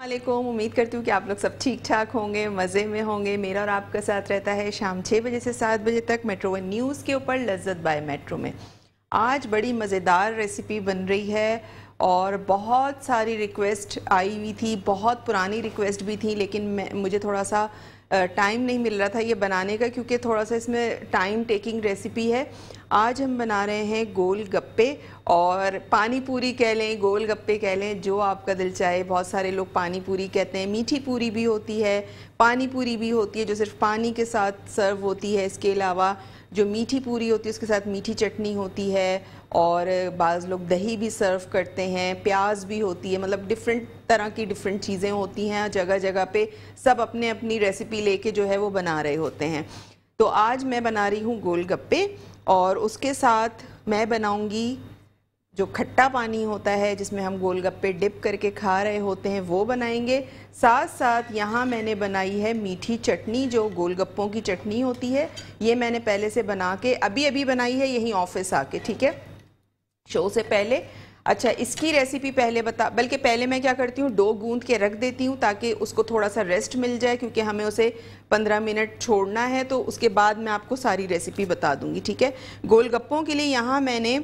वालेकुम उम्मीद करती हूँ कि आप लोग सब ठीक ठाक होंगे मज़े में होंगे मेरा और आपका साथ रहता है शाम छः बजे से सात बजे तक मेट्रो वन न्यूज़ के ऊपर लज्जत बाय मेट्रो में आज बड़ी मज़ेदार रेसिपी बन रही है और बहुत सारी रिक्वेस्ट आई हुई थी बहुत पुरानी रिक्वेस्ट भी थी लेकिन मैं मुझे थोड़ा सा टाइम नहीं मिल रहा था ये बनाने का क्योंकि थोड़ा सा इसमें टाइम टेकिंग रेसिपी है आज हम बना रहे हैं गोल गप्पे और पानी पूरी कह लें गोल गप्पे कह लें जो आपका दिल चाहे बहुत सारे लोग पानी पूरी कहते हैं मीठी पूरी भी होती है पानी पूरी भी होती है जो सिर्फ पानी के साथ सर्व होती है इसके अलावा जो मीठी पूरी होती है उसके साथ मीठी चटनी होती है और बाज़ लोग दही भी सर्व करते हैं प्याज भी होती है मतलब डिफरेंट तरह की डिफरेंट चीज़ें होती हैं जगह जगह पे सब अपने अपनी रेसिपी लेके जो है वो बना रहे होते हैं तो आज मैं बना रही हूँ गोलगप्पे और उसके साथ मैं बनाऊंगी जो खट्टा पानी होता है जिसमें हम गोलगप्पे डिप करके खा रहे होते हैं वो बनाएंगे साथ साथ यहाँ मैंने बनाई है मीठी चटनी जो गोलगप्पों की चटनी होती है ये मैंने पहले से बना के अभी अभी बनाई है यहीं ऑफिस आके ठीक है शो से पहले अच्छा इसकी रेसिपी पहले बता बल्कि पहले मैं क्या करती हूँ डो गूंद के रख देती हूँ ताकि उसको थोड़ा सा रेस्ट मिल जाए क्योंकि हमें उसे 15 मिनट छोड़ना है तो उसके बाद मैं आपको सारी रेसिपी बता दूँगी ठीक है गोलगप्पों के लिए यहाँ मैंने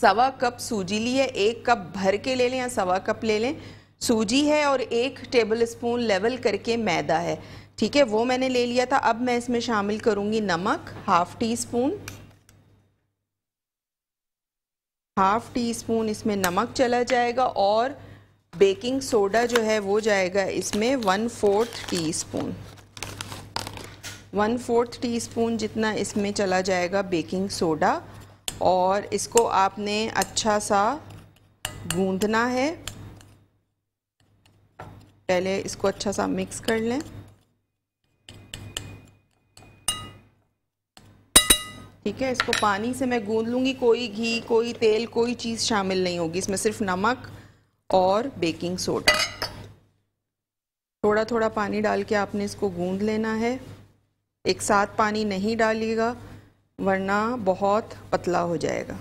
सवा कप सूजी ली है एक कप भर के ले लें या सवा कप ले लें सूजी है और एक टेबल स्पून लेवल करके मैदा है ठीक है वो मैंने ले लिया था अब मैं इसमें शामिल करूँगी नमक half teaspoon half teaspoon इसमें नमक चला जाएगा और बेकिंग सोडा जो है वो जाएगा इसमें one fourth teaspoon one fourth teaspoon जितना इसमें चला जाएगा बेकिंग सोडा और इसको आपने अच्छा सा गूंदना है पहले इसको अच्छा सा मिक्स कर लें ठीक है इसको पानी से मैं गूंद लूँगी कोई घी कोई तेल कोई चीज़ शामिल नहीं होगी इसमें सिर्फ नमक और बेकिंग सोडा थोड़ा थोड़ा पानी डाल के आपने इसको गूंद लेना है एक साथ पानी नहीं डालिएगा वरना बहुत पतला हो जाएगा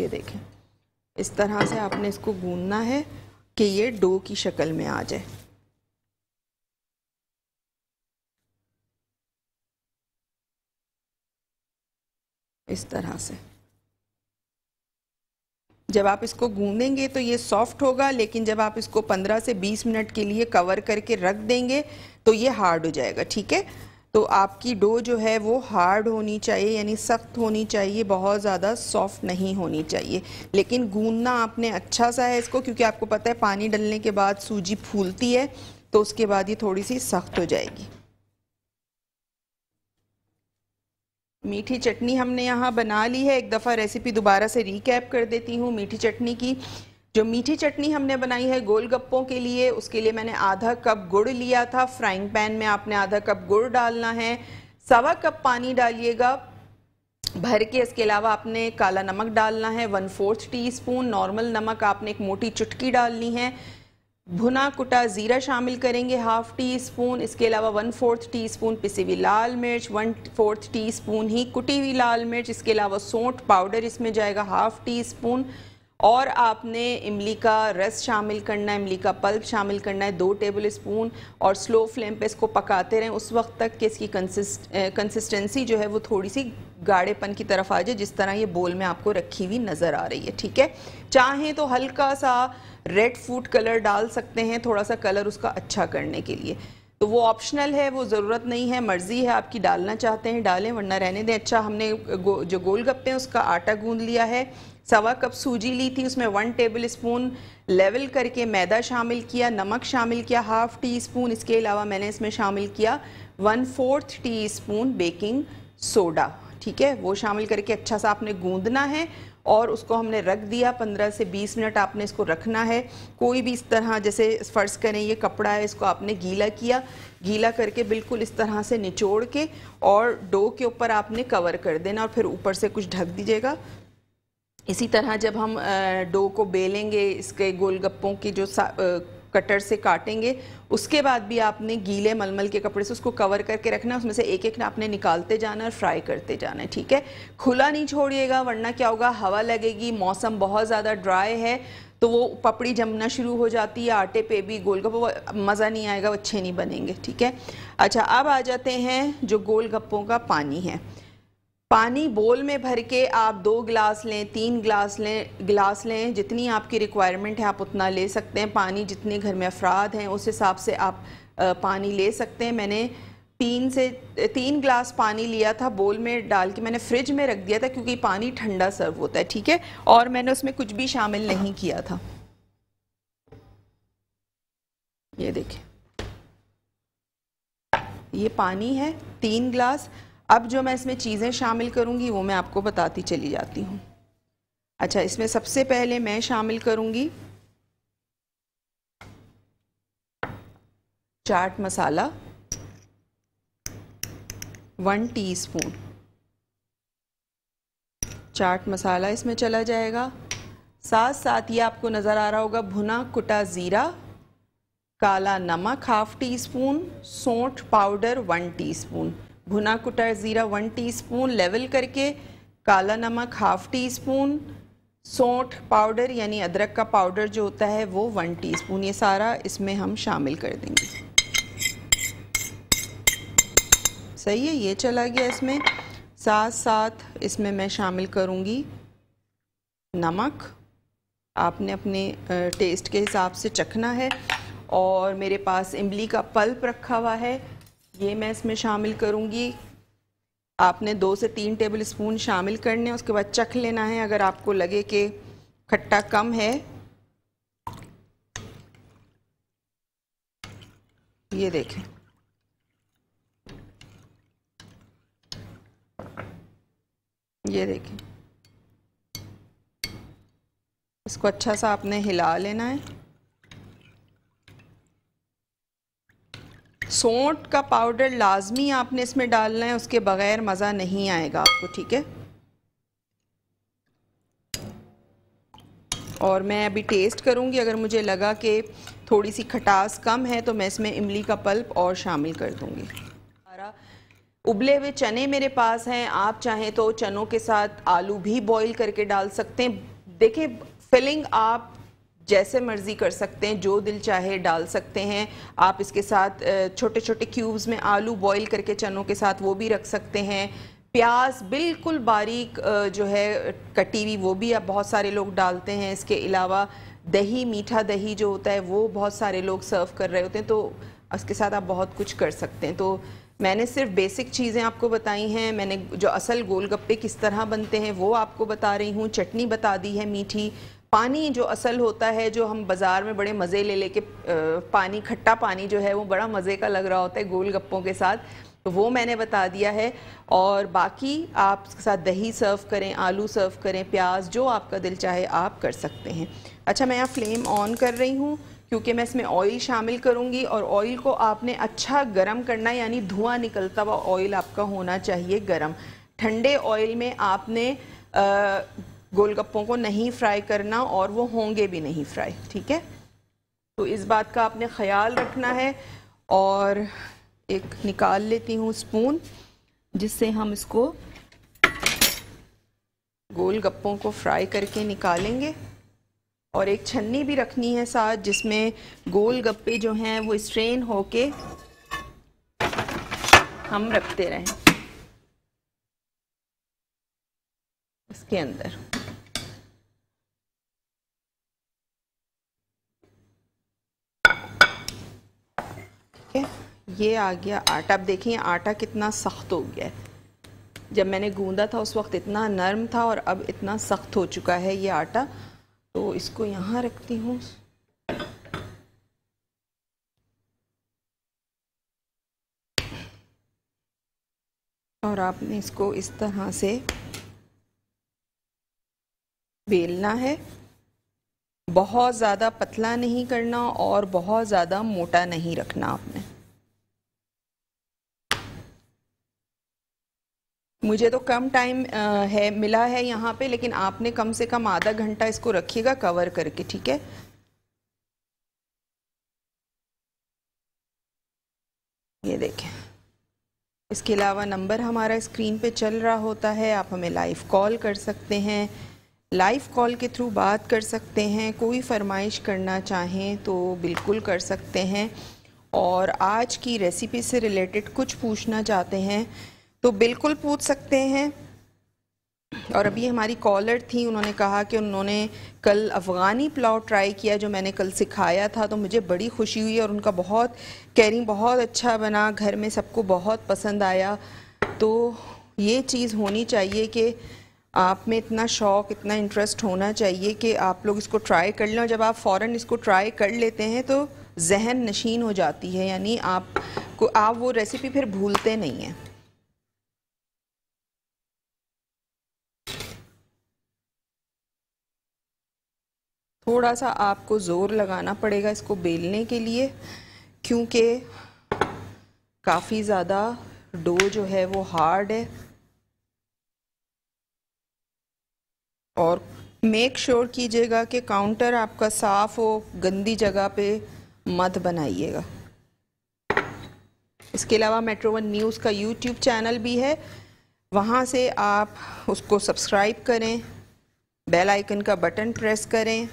ये देखें इस तरह से आपने इसको गूंदना है कि ये डो की शक्ल में आ जाए इस तरह से जब आप इसको गूंदेंगे तो ये सॉफ्ट होगा लेकिन जब आप इसको 15 से 20 मिनट के लिए कवर करके रख देंगे तो ये हार्ड हो जाएगा ठीक है तो आपकी डो जो है वो हार्ड होनी चाहिए यानी सख्त होनी चाहिए बहुत ज़्यादा सॉफ्ट नहीं होनी चाहिए लेकिन गूंदना आपने अच्छा सा है इसको क्योंकि आपको पता है पानी डलने के बाद सूजी फूलती है तो उसके बाद ये थोड़ी सी सख्त हो जाएगी मीठी चटनी हमने यहाँ बना ली है एक दफ़ा रेसिपी दोबारा से रिकैप कर देती हूँ मीठी चटनी की जो मीठी चटनी हमने बनाई है गोलगप्पों के लिए उसके लिए मैंने आधा कप गुड़ लिया था फ्राइंग पैन में आपने आधा कप गुड़ डालना है सवा कप पानी डालिएगा भर के इसके अलावा आपने काला नमक डालना है वन फोर्थ टीस्पून नॉर्मल नमक आपने एक मोटी चुटकी डालनी है भुना कुटा ज़ीरा शामिल करेंगे हाफ टी स्पून इसके अलावा वन फोर्थ टी स्पून पिसी हुई लाल मिर्च वन फोर्थ टी स्पून ही कुटी हुई लाल मिर्च इसके अलावा सौंठ पाउडर इसमें जाएगा हाफ टी स्पून और आपने इमली का रस शामिल करना है इमली का पल्प शामिल करना है दो टेबल स्पून और स्लो फ्लेम पे इसको पकाते रहें उस वक्त तक कि इसकी कंसिस्ट कंसिस्टेंसी जो है वो थोड़ी सी गाढ़ेपन की तरफ आ जाए जिस तरह ये बोल में आपको रखी हुई नज़र आ रही है ठीक है चाहें तो हल्का सा रेड फूड कलर डाल सकते हैं थोड़ा सा कलर उसका अच्छा करने के लिए तो वो ऑप्शनल है वो ज़रूरत नहीं है मर्ज़ी है आपकी डालना चाहते हैं डालें वरना रहने दें अच्छा हमने गो, जो गोलगप्पे हैं उसका आटा गूंद लिया है सवा कप सूजी ली थी उसमें वन टेबल स्पून लेवल करके मैदा शामिल किया नमक शामिल किया हाफ टी स्पून इसके अलावा मैंने इसमें शामिल किया one fourth teaspoon baking soda ठीक है वो शामिल करके अच्छा सा आपने गूंदना है और उसको हमने रख दिया 15 से 20 मिनट आपने इसको रखना है कोई भी इस तरह जैसे फ़र्ज़ करें ये कपड़ा है इसको आपने गीला किया गीला करके बिल्कुल इस तरह से निचोड़ के और डो के ऊपर आपने कवर कर देना और फिर ऊपर से कुछ ढक दीजिएगा इसी तरह जब हम डो को बेलेंगे इसके गोलगप्पों की जो कटर से काटेंगे उसके बाद भी आपने गीले मलमल के कपड़े से उसको कवर करके रखना उसमें से एक एक ना आपने निकालते जाना और फ्राई करते जाना है ठीक है खुला नहीं छोड़िएगा वरना क्या होगा हवा लगेगी मौसम बहुत ज़्यादा ड्राई है तो वो पपड़ी जमना शुरू हो जाती है आटे पे भी गोलगप्पे मज़ा नहीं आएगा वो अच्छे नहीं बनेंगे ठीक है अच्छा अब आ जाते हैं जो गोलगप्पों का पानी है पानी बोल में भर के आप दो गिलास लें तीन गिलास लें गिलास लें जितनी आपकी रिक्वायरमेंट है आप उतना ले सकते हैं पानी जितने घर में अफराद हैं उस हिसाब से आप पानी ले सकते हैं मैंने तीन से तीन गिलास पानी लिया था बोल में डाल के मैंने फ्रिज में रख दिया था क्योंकि पानी ठंडा सर्व होता है ठीक है और मैंने उसमें कुछ भी शामिल नहीं किया था ये देखिए ये पानी है तीन गिलास अब जो मैं इसमें चीज़ें शामिल करूँगी वो मैं आपको बताती चली जाती हूँ अच्छा इसमें सबसे पहले मैं शामिल करूँगी चाट मसाला वन टीस्पून चाट मसाला इसमें चला जाएगा साथ साथ ये आपको नज़र आ रहा होगा भुना कुटा ज़ीरा काला नमक हाफ़ टी स्पून सौंठ पाउडर वन टीस्पून भुना कुटा ज़ीरा वन टीस्पून लेवल करके काला नमक हाफ टी स्पून सौठ पाउडर यानी अदरक का पाउडर जो होता है वो वन टीस्पून ये सारा इसमें हम शामिल कर देंगे सही है ये चला गया इसमें साथ साथ इसमें मैं शामिल करूँगी नमक आपने अपने टेस्ट के हिसाब से चखना है और मेरे पास इमली का पल्प रखा हुआ है ये मैं इसमें शामिल करूँगी आपने दो से तीन टेबल स्पून शामिल करने उसके बाद चख लेना है अगर आपको लगे कि खट्टा कम है ये देखें ये देखें इसको अच्छा सा आपने हिला लेना है सौंठ का पाउडर लाजमी आपने इसमें डालना है उसके बगैर मज़ा नहीं आएगा आपको ठीक है और मैं अभी टेस्ट करूंगी अगर मुझे लगा कि थोड़ी सी खटास कम है तो मैं इसमें इमली का पल्प और शामिल कर दूंगी उबले हुए चने मेरे पास हैं आप चाहें तो चनों के साथ आलू भी बॉईल करके डाल सकते हैं देखिए फिलिंग आप जैसे मर्जी कर सकते हैं जो दिल चाहे डाल सकते हैं आप इसके साथ छोटे छोटे क्यूब्स में आलू बॉईल करके चनों के साथ वो भी रख सकते हैं प्याज बिल्कुल बारीक जो है कटी हुई वो भी अब बहुत सारे लोग डालते हैं इसके अलावा दही मीठा दही जो होता है वो बहुत सारे लोग सर्व कर रहे होते हैं तो उसके साथ आप बहुत कुछ कर सकते हैं तो मैंने सिर्फ बेसिक चीज़ें आपको बताई हैं मैंने जो असल गोलगप्पे किस तरह बनते हैं वो आपको बता रही हूँ चटनी बता दी है मीठी पानी जो असल होता है जो हम बाज़ार में बड़े मज़े ले लेके पानी खट्टा पानी जो है वो बड़ा मज़े का लग रहा होता है गोल गप्पों के साथ तो वो मैंने बता दिया है और बाकी आप साथ दही सर्व करें आलू सर्व करें प्याज जो आपका दिल चाहे आप कर सकते हैं अच्छा मैं यहाँ फ्लेम ऑन कर रही हूँ क्योंकि मैं इसमें ऑयल शामिल करूँगी और ऑयल को आपने अच्छा गर्म करना यानी धुआं निकलता हुआ ऑयल आपका होना चाहिए गर्म ठंडे ऑयल में आपने आ, गोलगप्पों को नहीं फ्राई करना और वो होंगे भी नहीं फ्राई ठीक है तो इस बात का आपने ख्याल रखना है और एक निकाल लेती हूँ स्पून जिससे हम इसको गोल गप्पों को फ्राई करके निकालेंगे और एक छन्नी भी रखनी है साथ जिसमें गोल गप्पे जो हैं वो स्ट्रेन होके हम रखते रहें इसके अंदर ये आ गया आटा अब देखिए आटा कितना सख्त हो गया है जब मैंने गूंदा था उस वक्त इतना नरम था और अब इतना सख्त हो चुका है ये आटा तो इसको यहाँ रखती हूँ और आपने इसको इस तरह से बेलना है बहुत ज़्यादा पतला नहीं करना और बहुत ज़्यादा मोटा नहीं रखना आपने मुझे तो कम टाइम है मिला है यहाँ पे लेकिन आपने कम से कम आधा घंटा इसको रखिएगा कवर करके ठीक है ये देखें इसके अलावा नंबर हमारा स्क्रीन पे चल रहा होता है आप हमें लाइव कॉल कर सकते हैं लाइव कॉल के थ्रू बात कर सकते हैं कोई फरमाइश करना चाहें तो बिल्कुल कर सकते हैं और आज की रेसिपी से रिलेटेड कुछ पूछना चाहते हैं तो बिल्कुल पूछ सकते हैं और अभी हमारी कॉलर थी उन्होंने कहा कि उन्होंने कल अफ़गानी पुलाव ट्राई किया जो मैंने कल सिखाया था तो मुझे बड़ी खुशी हुई और उनका बहुत कैरिंग बहुत अच्छा बना घर में सबको बहुत पसंद आया तो ये चीज़ होनी चाहिए कि आप में इतना शौक़ इतना इंटरेस्ट होना चाहिए कि आप लोग इसको ट्राई कर लें और जब आप फ़ौर इसको ट्राई कर लेते हैं तो जहन नशीन हो जाती है यानी आप को आप वो रेसिपी फिर भूलते नहीं हैं थोड़ा सा आपको ज़ोर लगाना पड़ेगा इसको बेलने के लिए क्योंकि काफ़ी ज़्यादा डो जो है वो हार्ड है और मेक श्योर sure कीजिएगा कि काउंटर आपका साफ़ हो गंदी जगह पे मत बनाइएगा इसके अलावा मेट्रो वन न्यूज़ का यूट्यूब चैनल भी है वहाँ से आप उसको सब्सक्राइब करें बेल आइकन का बटन प्रेस करें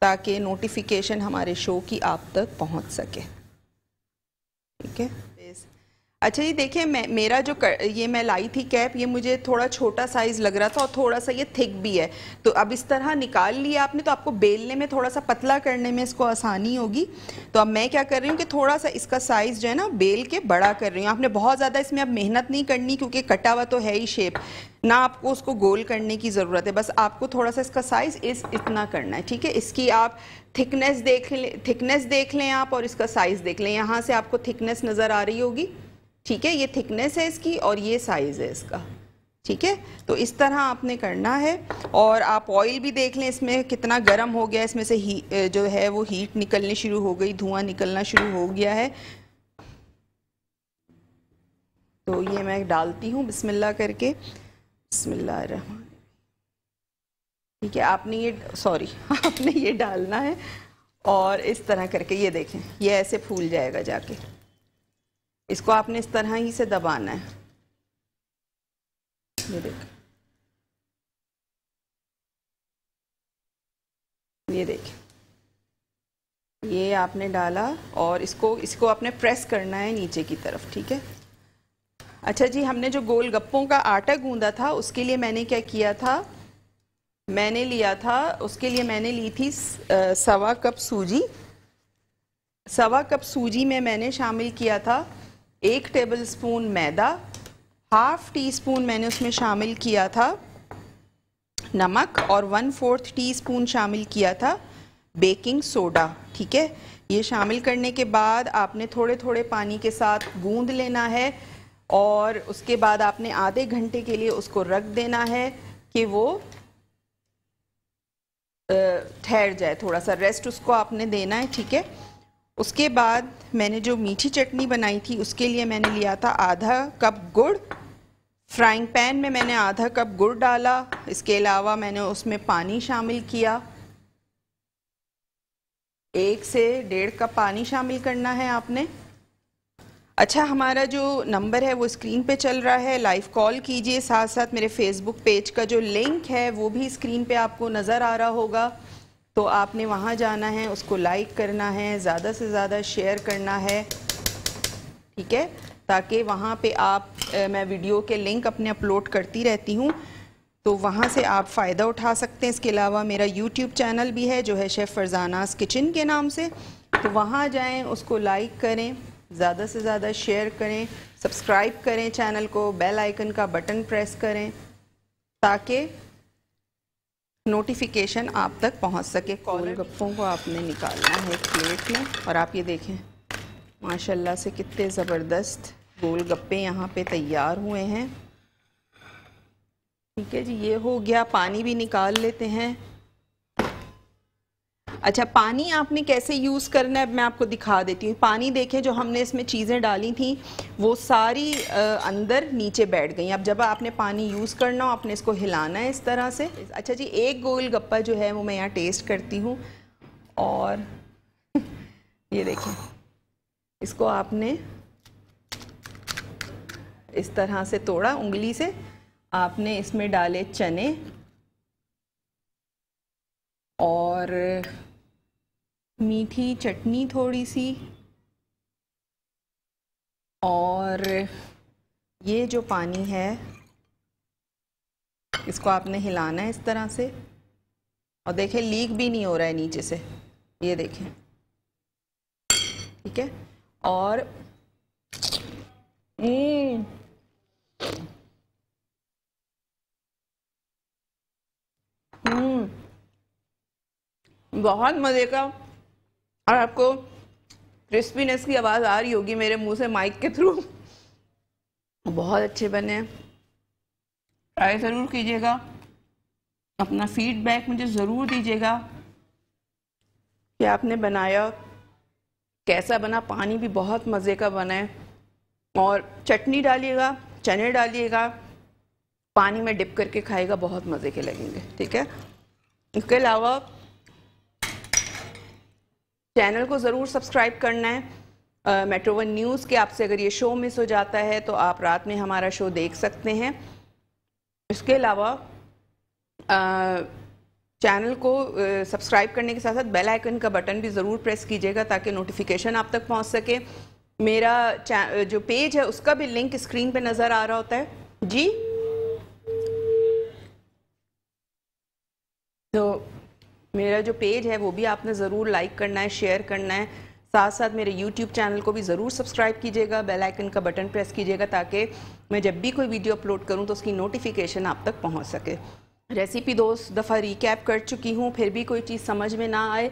ताकि नोटिफिकेशन हमारे शो की आप तक पहुंच सके ठीक है अच्छा ये देखिए मैं मेरा जो कर, ये मैं लाई थी कैप ये मुझे थोड़ा छोटा साइज़ लग रहा था और थोड़ा सा ये थिक भी है तो अब इस तरह निकाल लिया आपने तो आपको बेलने में थोड़ा सा पतला करने में इसको आसानी होगी तो अब मैं क्या कर रही हूँ कि थोड़ा सा इसका साइज़ जो है ना बेल के बड़ा कर रही हूँ आपने बहुत ज़्यादा इसमें अब मेहनत नहीं करनी क्योंकि कटा हुआ तो है ही शेप ना आपको उसको गोल करने की ज़रूरत है बस आपको थोड़ा सा इसका साइज़ इस इतना करना है ठीक है इसकी आप थिकनेस देख लें थिकनेस देख लें आप और इसका साइज़ देख लें यहाँ से आपको थिकनेस नज़र आ रही होगी ठीक है ये थिकनेस है इसकी और ये साइज़ है इसका ठीक है तो इस तरह आपने करना है और आप ऑयल भी देख लें इसमें कितना गर्म हो गया इसमें से ही जो है वो हीट निकलनी शुरू हो गई धुआं निकलना शुरू हो गया है तो ये मैं डालती हूँ बिस्मिल्लाह करके बिस्मिल्लाह रहमान ठीक है आपने ये सॉरी आपने ये डालना है और इस तरह करके ये देखें ये ऐसे फूल जाएगा जाके इसको आपने इस तरह ही से दबाना है ये देख ये देख ये आपने डाला और इसको इसको आपने प्रेस करना है नीचे की तरफ ठीक है अच्छा जी हमने जो गोलगप्पों का आटा गूंदा था उसके लिए मैंने क्या किया था मैंने लिया था उसके लिए मैंने ली थी सवा कप सूजी सवा कप सूजी में मैंने शामिल किया था एक टेबलस्पून मैदा हाफ टी स्पून मैंने उसमें शामिल किया था नमक और वन फोर्थ टी स्पून शामिल किया था बेकिंग सोडा ठीक है ये शामिल करने के बाद आपने थोड़े थोड़े पानी के साथ गूंद लेना है और उसके बाद आपने आधे घंटे के लिए उसको रख देना है कि वो ठहर जाए थोड़ा सा रेस्ट उसको आपने देना है ठीक है उसके बाद मैंने जो मीठी चटनी बनाई थी उसके लिए मैंने लिया था आधा कप गुड़ फ्राइंग पैन में मैंने आधा कप गुड़ डाला इसके अलावा मैंने उसमें पानी शामिल किया एक से डेढ़ कप पानी शामिल करना है आपने अच्छा हमारा जो नंबर है वो स्क्रीन पे चल रहा है लाइव कॉल कीजिए साथ साथ मेरे फेसबुक पेज का जो लिंक है वो भी स्क्रीन पे आपको नज़र आ रहा होगा तो आपने वहाँ जाना है उसको लाइक करना है ज़्यादा से ज़्यादा शेयर करना है ठीक है ताकि वहाँ पे आप ए, मैं वीडियो के लिंक अपने अपलोड करती रहती हूँ तो वहाँ से आप फ़ायदा उठा सकते हैं इसके अलावा मेरा यूट्यूब चैनल भी है जो है शेफ़ फ़रजानास किचन के नाम से तो वहाँ जाएँ उसको लाइक करें ज़्यादा से ज़्यादा शेयर करें सब्सक्राइब करें चैनल को बेल आइकन का बटन प्रेस करें ताकि नोटिफिकेशन आप तक पहुंच सके गप्पों को आपने निकालना है प्लेट में और आप ये देखें माशाल्लाह से कितने ज़बरदस्त गोल गप्पे यहाँ पे तैयार हुए हैं ठीक है जी ये हो गया पानी भी निकाल लेते हैं अच्छा पानी आपने कैसे यूज़ करना है मैं आपको दिखा देती हूँ पानी देखें जो हमने इसमें चीज़ें डाली थी वो सारी अंदर नीचे बैठ गई अब जब आपने पानी यूज़ करना हो आपने इसको हिलाना है इस तरह से अच्छा जी एक गोल गप्पा जो है वो मैं यहाँ टेस्ट करती हूँ और ये देखें इसको आपने इस तरह से तोड़ा उंगली से आपने इसमें डाले चने और मीठी चटनी थोड़ी सी और ये जो पानी है इसको आपने हिलाना है इस तरह से और देखें लीक भी नहीं हो रहा है नीचे से ये देखें ठीक है और हम्म। हम्म। बहुत मज़े का और आपको क्रिस्पीनेस की आवाज़ आ रही होगी मेरे मुंह से माइक के थ्रू बहुत अच्छे बने हैं ट्राई ज़रूर कीजिएगा अपना फीडबैक मुझे ज़रूर दीजिएगा कि आपने बनाया कैसा बना पानी भी बहुत मज़े का बना है और चटनी डालिएगा चने डालिएगा पानी में डिप करके खाएगा बहुत मज़े के लगेंगे ठीक है इसके अलावा चैनल को ज़रूर सब्सक्राइब करना है मेट्रो वन न्यूज़ के आपसे अगर ये शो मिस हो जाता है तो आप रात में हमारा शो देख सकते हैं इसके अलावा चैनल को सब्सक्राइब करने के साथ साथ बेल आइकन का बटन भी ज़रूर प्रेस कीजिएगा ताकि नोटिफिकेशन आप तक पहुंच सके मेरा जो पेज है उसका भी लिंक स्क्रीन पे नज़र आ रहा होता है जी तो मेरा जो पेज है वो भी आपने ज़रूर लाइक करना है शेयर करना है साथ साथ मेरे यूट्यूब चैनल को भी ज़रूर सब्सक्राइब कीजिएगा बेल आइकन का बटन प्रेस कीजिएगा ताकि मैं जब भी कोई वीडियो अपलोड करूं तो उसकी नोटिफिकेशन आप तक पहुंच सके रेसिपी दोस्त दफ़ा रिकैप कर चुकी हूं फिर भी कोई चीज़ समझ में ना आए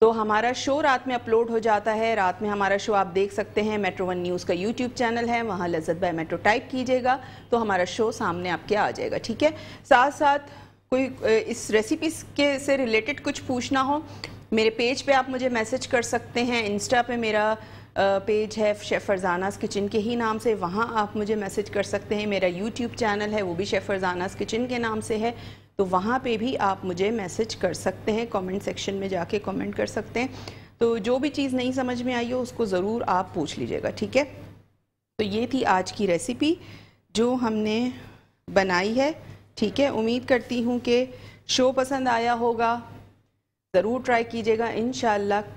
तो हमारा शो रात में अपलोड हो जाता है रात में हमारा शो आप देख सकते हैं मेट्रो वन न्यूज़ का यूट्यूब चैनल है वहाँ लज्जत बाय मेट्रो टाइप कीजिएगा तो हमारा शो सामने आपके आ जाएगा ठीक है साथ साथ कोई इस रेसिपीज के से रिलेटेड कुछ पूछना हो मेरे पेज पे आप मुझे मैसेज कर सकते हैं इंस्टा पे मेरा पेज है शेफ़ फरजानास किचन के ही नाम से वहाँ आप मुझे मैसेज कर सकते हैं मेरा यूट्यूब चैनल है वो भी शेफ़ फरजानास किचन के नाम से है तो वहाँ पे भी आप मुझे मैसेज कर सकते हैं कमेंट सेक्शन में जाके कमेंट कर सकते हैं तो जो भी चीज़ नहीं समझ में आई हो उसको ज़रूर आप पूछ लीजिएगा ठीक है तो ये थी आज की रेसिपी जो हमने बनाई है ठीक है उम्मीद करती हूँ कि शो पसंद आया होगा ज़रूर ट्राई कीजिएगा इन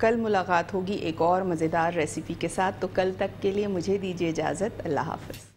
कल मुलाकात होगी एक और मज़ेदार रेसिपी के साथ तो कल तक के लिए मुझे दीजिए इजाज़त अल्लाह हाफ़